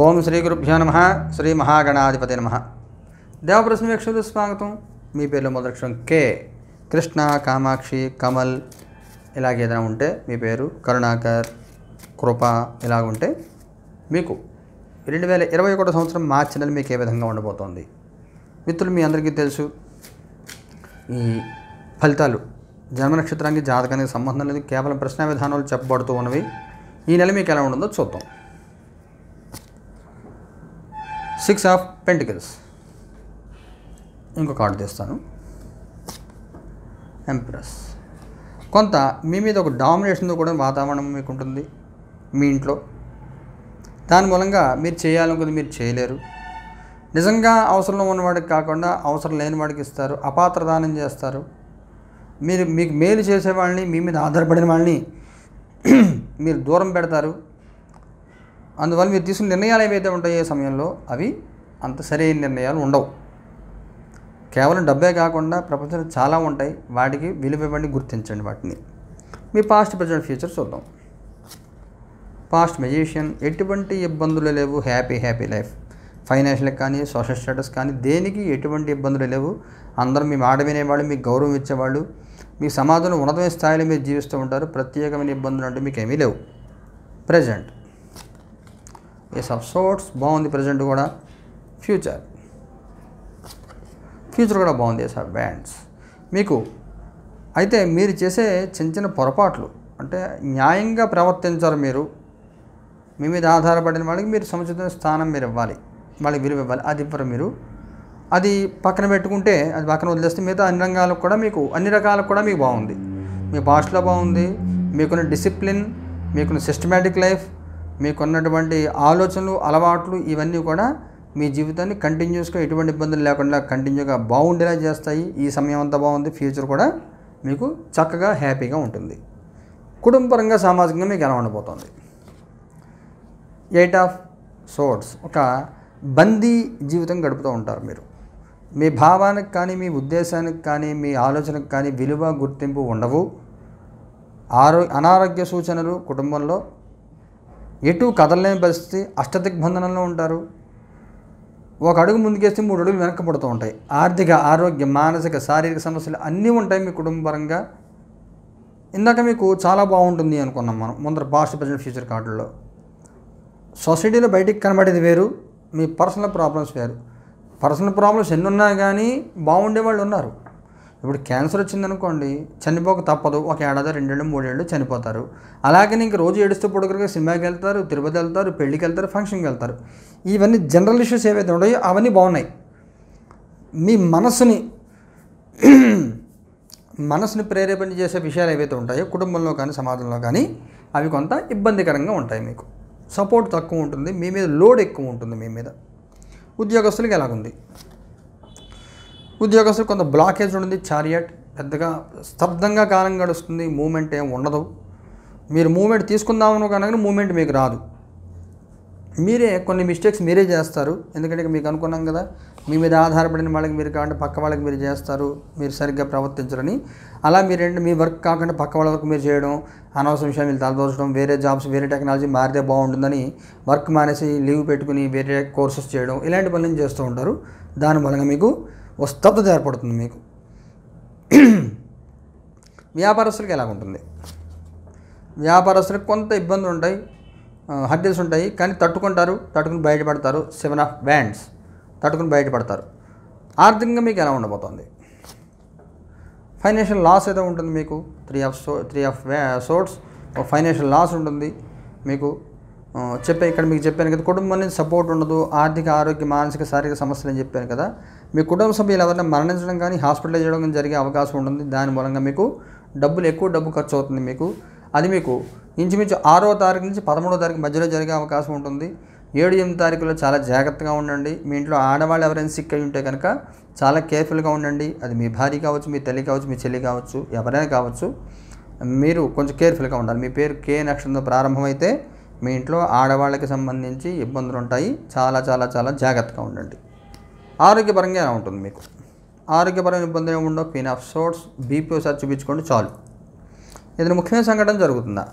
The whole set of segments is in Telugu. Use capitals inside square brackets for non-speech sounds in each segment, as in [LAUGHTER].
ఓం శ్రీ గురుభ్యో నమ శ్రీ మహాగణాధిపతి నమ దేవప్రశ్న వీక్షకులు స్వాగతం మీ పేర్లు మొదలక్షరం కే కృష్ణ కామాక్షి కమల్ ఇలాగ ఏదైనా ఉంటే మీ పేరు కరుణాకర్ కృప ఉంటే మీకు రెండు వేల ఇరవై ఒకటో సంవత్సరం మార్చి నెల మీకు ఏ విధంగా ఉండబోతోంది మిత్రులు మీ అందరికీ తెలుసు ఈ ఫలితాలు జన్మ నక్షత్రానికి జాతకానికి సంబంధం లేదు కేవలం ప్రశ్న విధానాలు చెప్పబడుతూ ఉన్నవి ఈ నెల మీకు ఎలా ఉంటుందో చూద్దాం సిక్స్ ఆఫ్ పెంటికల్స్ ఇంకో కార్డు తీస్తాను ఎంప్రెస్ కొంత మీ మీద ఒక డామినేషన్తో కూడా వాతావరణం మీకు ఉంటుంది మీ ఇంట్లో దాని మూలంగా మీరు చేయాలనుకుంది మీరు చేయలేరు నిజంగా అవసరంలో ఉన్నవాడికి కాకుండా అవసరం లేని వాడికి ఇస్తారు అపాత్ర దానం చేస్తారు మీరు మీకు మేలు చేసే వాళ్ళని మీ మీద ఆధారపడిన వాళ్ళని [CLEARS THROAT] మీరు దూరం పెడతారు అందువల్ల మీరు తీసుకున్న నిర్ణయాలు ఏవైతే ఉంటాయో సమయంలో అవి అంత సరైన నిర్ణయాలు ఉండవు కేవలం డబ్బే కాకుండా ప్రపంచంలో చాలా ఉంటాయి వాటికి విలువ ఇవ్వండి గుర్తించండి వాటిని మీ పాస్ట్ ప్రజెంట్ ఫ్యూచర్ చూద్దాం పాస్ట్ మెజీషియన్ ఎటువంటి ఇబ్బందులు లేవు హ్యాపీ హ్యాపీ లైఫ్ ఫైనాన్షియల్ కానీ సోషల్ స్టేటస్ కానీ దేనికి ఎటువంటి ఇబ్బందులు లేవు అందరూ మీ మాట వినేవాళ్ళు మీకు గౌరవం ఇచ్చేవాళ్ళు మీ సమాజంలో ఉన్నతమైన స్థాయిలో మీరు జీవిస్తూ ఉంటారు ప్రత్యేకమైన ఇబ్బందులు అంటే మీకు ఏమీ లేవు ప్రజెంట్ ఎస్ ఆఫ్ సోట్స్ బాగుంది ప్రజెంట్ కూడా ఫ్యూచర్ ఫ్యూచర్ కూడా బాగుంది ఎస్ ఆఫ్ బ్యాండ్స్ మీకు అయితే మీరు చేసే చిన్న చిన్న పొరపాట్లు అంటే న్యాయంగా ప్రవర్తించారు మీరు మీ మీద ఆధారపడిన వాళ్ళకి మీరు సముచిత స్థానం మీరు ఇవ్వాలి వాళ్ళకి విలువ ఇవ్వాలి అది ఇవ్వరు మీరు అది పక్కన పెట్టుకుంటే అది పక్కన వదిలేస్తే మిగతా అన్ని రంగాలకు కూడా మీకు అన్ని రకాలకు కూడా మీకు బాగుంది మీ భాషలో బాగుంది మీకున్న డిసిప్లిన్ మీకున్న సిస్టమేటిక్ లైఫ్ మీకున్నటువంటి ఆలోచనలు అలవాట్లు ఇవన్నీ కూడా మీ జీవితాన్ని కంటిన్యూస్గా ఎటువంటి ఇబ్బందులు లేకుండా కంటిన్యూగా బాగుండేలా చేస్తాయి ఈ సమయం అంతా బాగుంది ఫ్యూచర్ కూడా మీకు చక్కగా హ్యాపీగా ఉంటుంది కుటుంబపరంగా సామాజికంగా మీకు ఎలా ఉండబోతోంది ఎయిట్ ఆఫ్ సోర్స్ ఒక బందీ జీవితం గడుపుతూ ఉంటారు మీరు మీ భావానికి కానీ మీ ఉద్దేశానికి కానీ మీ ఆలోచనకు కానీ విలువ గుర్తింపు ఉండవు ఆరో అనారోగ్య సూచనలు కుటుంబంలో ఎటు కదలలేని పరిస్థితి అష్టదిగ్బంధనంలో ఉంటారు ఒక అడుగు ముందుకేస్తే మూడు అడుగులు వెనక్కి పడుతూ ఉంటాయి ఆర్థిక ఆరోగ్య మానసిక శారీరక సమస్యలు అన్నీ ఉంటాయి మీ కుటుంబ పరంగా ఇందాక మీకు చాలా బాగుంటుంది అనుకున్నాం మనం ముందర పాస్ట్ ప్రజెంట్ ఫ్యూచర్ కార్డుల్లో సొసైటీలో బయటికి కనబడేది వేరు మీ పర్సనల్ ప్రాబ్లమ్స్ వేరు పర్సనల్ ప్రాబ్లమ్స్ ఎన్ని ఉన్నా కానీ బాగుండే వాళ్ళు ఉన్నారు ఇప్పుడు క్యాన్సర్ వచ్చిందనుకోండి చనిపోక తప్పదు ఒక ఏడాది రెండేళ్ళు మూడేళ్ళు చనిపోతారు అలాగే ఇంక రోజు ఏడుస్తూ పొడుగురుగా సినిమాకి వెళ్తారు తిరుపతి వెళ్తారు పెళ్ళికి వెళ్తారు ఫంక్షన్కి వెళ్తారు ఇవన్నీ జనరల్ ఇష్యూస్ ఏవైతే ఉన్నాయో అవన్నీ బాగున్నాయి మీ మనసుని [CLEARS THROAT] మనసుని ప్రేరేపణ చేసే విషయాలు ఏవైతే ఉంటాయో కుటుంబంలో కానీ సమాజంలో కానీ అవి కొంత ఇబ్బందికరంగా ఉంటాయి మీకు సపోర్ట్ తక్కువ ఉంటుంది మీ మీద లోడ్ ఎక్కువ ఉంటుంది మీ మీద ఉద్యోగస్తులకి ఎలాగుంది ఉద్యోగస్తులు కొంత బ్లాకేజ్ ఉంది చారియట్ పెద్దగా స్తబ్దంగా కాలం గడుస్తుంది మూమెంట్ ఏం ఉండదు మీరు మూమెంట్ తీసుకుందామను కనుక మూమెంట్ మీకు రాదు మీరే కొన్ని మిస్టేక్స్ మీరే చేస్తారు ఎందుకంటే మీకు అనుకున్నాం కదా మీ మీద ఆధారపడిన వాళ్ళకి మీరు కాకుండా పక్క వాళ్ళకి మీరు చేస్తారు మీరు సరిగ్గా ప్రవర్తించరని అలా మీరేంటి మీ వర్క్ కాకుండా పక్క వాళ్ళ వరకు మీరు చేయడం అనవసరం విషయాలు మీరు తలదోచడం వేరే జాబ్స్ వేరే టెక్నాలజీ మారితే బాగుంటుందని వర్క్ మానేసి లీవ్ పెట్టుకుని వేరే కోర్సెస్ చేయడం ఇలాంటి పనులను చేస్తూ ఉంటారు దాని వలన మీకు ఓ స్తబ్దత ఏర్పడుతుంది మీకు వ్యాపారస్తులకి ఎలాగుంటుంది వ్యాపారస్తులకు కొంత ఇబ్బందులు ఉంటాయి హర్డిల్స్ ఉంటాయి కానీ తట్టుకుంటారు తట్టుకుని బయటపడతారు సెవెన్ ఆఫ్ బ్యాండ్స్ తట్టుకుని బయటపడతారు ఆర్థికంగా మీకు ఎలా ఉండబోతోంది ఫైనాన్షియల్ లాస్ ఏదో ఉంటుంది మీకు three of so three of swords financial loss ఉంటుంది మీకు చెప్పే ఇక్కడ మీకు చెప్పాను కదా కుటుంబం నుంచి సపోర్ట్ ఉండదు ఆర్థిక ఆరోగ్య మానసిక శారీరక సమస్యలు అని చెప్పాను కదా మీ కుటుంబ సభ్యులు ఎవరైనా మరణించడం కానీ హాస్పిటలైజ్ చేయడం కానీ జరిగే అవకాశం ఉంటుంది దాని మూలంగా మీకు డబ్బులు ఎక్కువ డబ్బు ఖర్చు అవుతుంది మీకు అది మీకు ఇంచుమించు ఆరో తారీఖు నుంచి పదమూడో తారీఖు మధ్యలో జరిగే అవకాశం ఉంటుంది ఏడు ఎనిమిది తారీఖులో చాలా జాగ్రత్తగా ఉండండి మీ ఇంట్లో ఆడవాళ్ళు ఎవరైనా సిక్ అయి ఉంటే కనుక చాలా కేర్ఫుల్గా ఉండండి అది మీ భార్య కావచ్చు మీ తల్లి కావచ్చు మీ చెల్లి కావచ్చు ఎవరైనా కావచ్చు మీరు కొంచెం కేర్ఫుల్గా ఉండాలి మీ పేరు కే నక్షత్రంతో ప్రారంభమైతే మీ ఇంట్లో ఆడవాళ్ళకి సంబంధించి ఇబ్బందులు ఉంటాయి చాలా చాలా చాలా జాగ్రత్తగా ఉండండి ఆరోగ్యపరంగా ఎలా ఉంటుంది మీకు ఆరోగ్యపరమైన ఇబ్బంది ఏముండో పెయిన్ ఆఫ్ సోర్ట్స్ బీపీ ఒకసారి చూపించుకోండి చాలు ఏదైనా ముఖ్యమైన సంఘటన జరుగుతుందా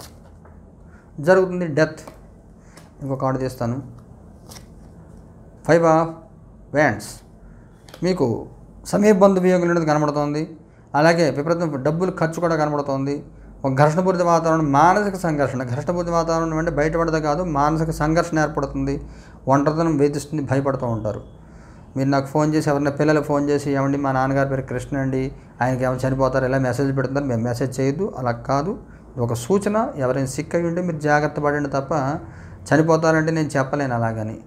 జరుగుతుంది డెత్ ఇంకొక ఆర్డర్ చేస్తాను ఫైవ్ ఆఫ్ వ్యాండ్స్ మీకు సమీప బంధు వియోగం అనేది కనబడుతోంది అలాగే విపరీతం డబ్బులు ఖర్చు కూడా కనబడుతోంది ఒక ఘర్షణపూరిత వాతావరణం మానసిక సంఘర్షణ ఘర్షణపూరిత వాతావరణం అంటే బయటపడదు కాదు మానసిక సంఘర్షణ ఏర్పడుతుంది ఒంటరితనం వేధిస్తుంది భయపడుతూ ఉంటారు మీరు నాకు ఫోన్ చేసి ఎవరైనా పిల్లలు ఫోన్ చేసి ఏమండి మా నాన్నగారి పేరు కృష్ణ అండి ఆయనకి ఏమైనా చనిపోతారు ఇలా మెసేజ్ పెడతారు మేము మెసేజ్ చేయొద్దు అలా కాదు ఒక సూచన ఎవరైనా సిక్ అయ్యి ఉంటే మీరు జాగ్రత్త పడండి తప్ప చనిపోతారంటే నేను చెప్పలేను అలాగని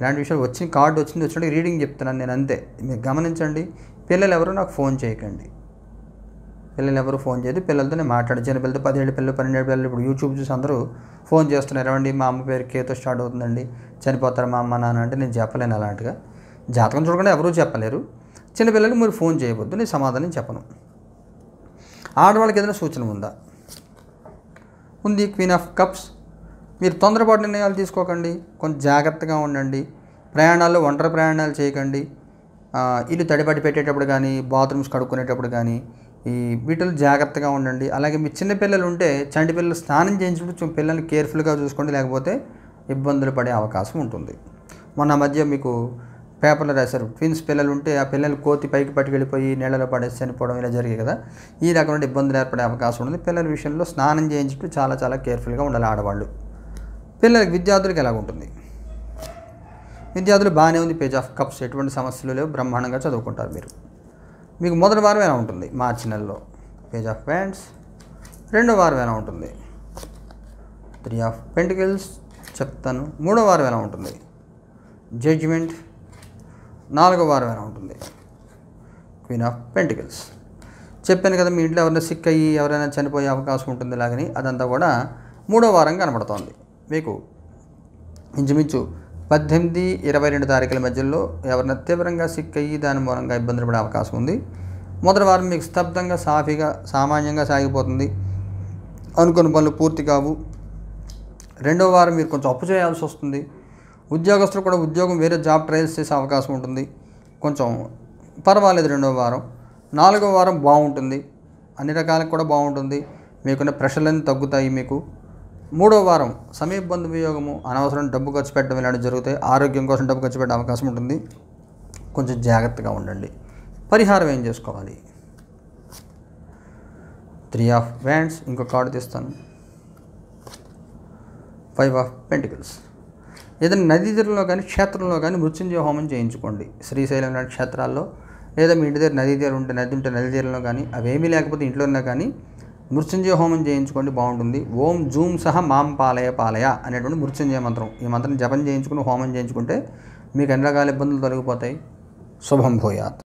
ఇలాంటి విషయాలు వచ్చిన కార్డు వచ్చింది వచ్చినట్టు రీడింగ్ చెప్తున్నాను నేను అంతే మీరు గమనించండి పిల్లలు ఎవరు నాకు ఫోన్ చేయకండి పిల్లలు ఎవరు ఫోన్ చేయదు పిల్లలతోనే మాట్లాడు చిన్న పిల్లలతో పదిహేడు పిల్లలు పన్నెండు పిల్లలు ఇప్పుడు యూట్యూబ్ చూసి అందరూ ఫోన్ చేస్తున్నారు ఏమండి మా అమ్మ పేరు కేతో స్టార్ట్ అవుతుందండి చనిపోతారు మా అమ్మ నాన్న అంటే నేను చెప్పలేను అలాంటిగా జాతకం చూడకుండా ఎవరూ చెప్పలేరు చిన్నపిల్లలకి మీరు ఫోన్ చేయవద్దు నేను సమాధానం చెప్పను ఆడవాళ్ళకి ఏదైనా సూచన ఉందా ఉంది క్వీన్ ఆఫ్ కప్స్ మీరు తొందరపాటు నిర్ణయాలు తీసుకోకండి కొంచెం జాగ్రత్తగా ఉండండి ప్రయాణాల్లో ఒంటరి ప్రయాణాలు చేయకండి ఇల్లు తడిబడి పెట్టేటప్పుడు కానీ బాత్రూమ్స్ కడుక్కునేటప్పుడు కానీ ఈ వీటిలో జాగ్రత్తగా ఉండండి అలాగే మీ చిన్న పిల్లలు ఉంటే చంటి పిల్లలు స్నానం చేయించినప్పుడు పిల్లల్ని కేర్ఫుల్గా చూసుకోండి లేకపోతే ఇబ్బందులు పడే అవకాశం ఉంటుంది మొన్న మధ్య మీకు పేపర్లు రాశారు ట్విన్స్ పిల్లలు ఉంటే ఆ పిల్లలు కోతి పైకి పట్టుకెళ్ళిపోయి నీళ్ళలో పడేసి చనిపోవడం ఇలా జరిగాయి కదా ఈ రకమైన ఇబ్బందులు ఏర్పడే అవకాశం ఉంది పిల్లల విషయంలో స్నానం చేయించుకుంటూ చాలా చాలా కేర్ఫుల్గా ఉండాలి ఆడవాళ్ళు పిల్లలకి విద్యార్థులకు ఎలా ఉంటుంది విద్యార్థులు బాగానే ఉంది పేజ్ ఆఫ్ కప్స్ ఎటువంటి సమస్యలు లేవు బ్రహ్మాండంగా చదువుకుంటారు మీరు మీకు మొదటి వారం ఎలా ఉంటుంది మార్చి నెలలో పేజ్ ఆఫ్ ప్యాంట్స్ రెండో వారం ఎలా ఉంటుంది త్రీ ఆఫ్ పెంటికల్స్ చెప్తాను మూడో వారం ఎలా ఉంటుంది జడ్జిమెంట్ నాలుగో వారం ఎలా ఉంటుంది క్వీన్ ఆఫ్ పెంటికల్స్ చెప్పాను కదా మీ ఇంట్లో ఎవరైనా సిక్ అయ్యి ఎవరైనా చనిపోయే అవకాశం ఉంటుంది లాగని అదంతా కూడా మూడో వారం కనబడుతోంది మీకు ఇంచుమించు పద్దెనిమిది ఇరవై రెండు తారీఖుల మధ్యలో ఎవరైనా తీవ్రంగా సిక్ అయ్యి దాని మూలంగా ఇబ్బందులు పడే అవకాశం ఉంది మొదటి వారం మీకు స్తబ్దంగా సాఫీగా సామాన్యంగా సాగిపోతుంది అనుకున్న పనులు పూర్తి కావు రెండవ వారం మీరు కొంచెం అప్పు చేయాల్సి వస్తుంది ఉద్యోగస్తులు కూడా ఉద్యోగం వేరే జాబ్ ట్రయల్స్ చేసే అవకాశం ఉంటుంది కొంచెం పర్వాలేదు రెండవ వారం నాలుగవ వారం బాగుంటుంది అన్ని రకాలకు కూడా బాగుంటుంది మీకున్న ప్రెషర్లన్నీ తగ్గుతాయి మీకు మూడో వారం సమీప బంధు వియోగము అనవసరం డబ్బు ఖర్చు పెట్టడం ఇలాంటివి జరిగితే ఆరోగ్యం కోసం డబ్బు ఖర్చు పెట్టే అవకాశం ఉంటుంది కొంచెం జాగ్రత్తగా ఉండండి పరిహారం ఏం చేసుకోవాలి త్రీ ఆఫ్ వ్యాండ్స్ ఇంకో కార్డు తీస్తాను ఫైవ్ ఆఫ్ పెంటికల్స్ ఏదైనా నదీ తీరంలో కానీ క్షేత్రంలో కానీ మృత్యుంజయ హోమం చేయించుకోండి శ్రీశైలం లాంటి క్షేత్రాల్లో లేదా మీ ఇంటి దగ్గర నదీ తీరం ఉంటే నది ఉంటే నది తీరంలో కానీ అవేమీ లేకపోతే ఇంట్లోనే కానీ మృత్యుంజయ హోమం చేయించుకోండి బాగుంటుంది ఓం జూమ్ సహ మాం పాలయ పాలయ అనేటువంటి మృత్యుంజయ మంత్రం ఈ మంత్రం జపం చేయించుకుని హోమం చేయించుకుంటే మీకు ఎన్ని రకాల ఇబ్బందులు తొలగిపోతాయి శుభం భూయాత్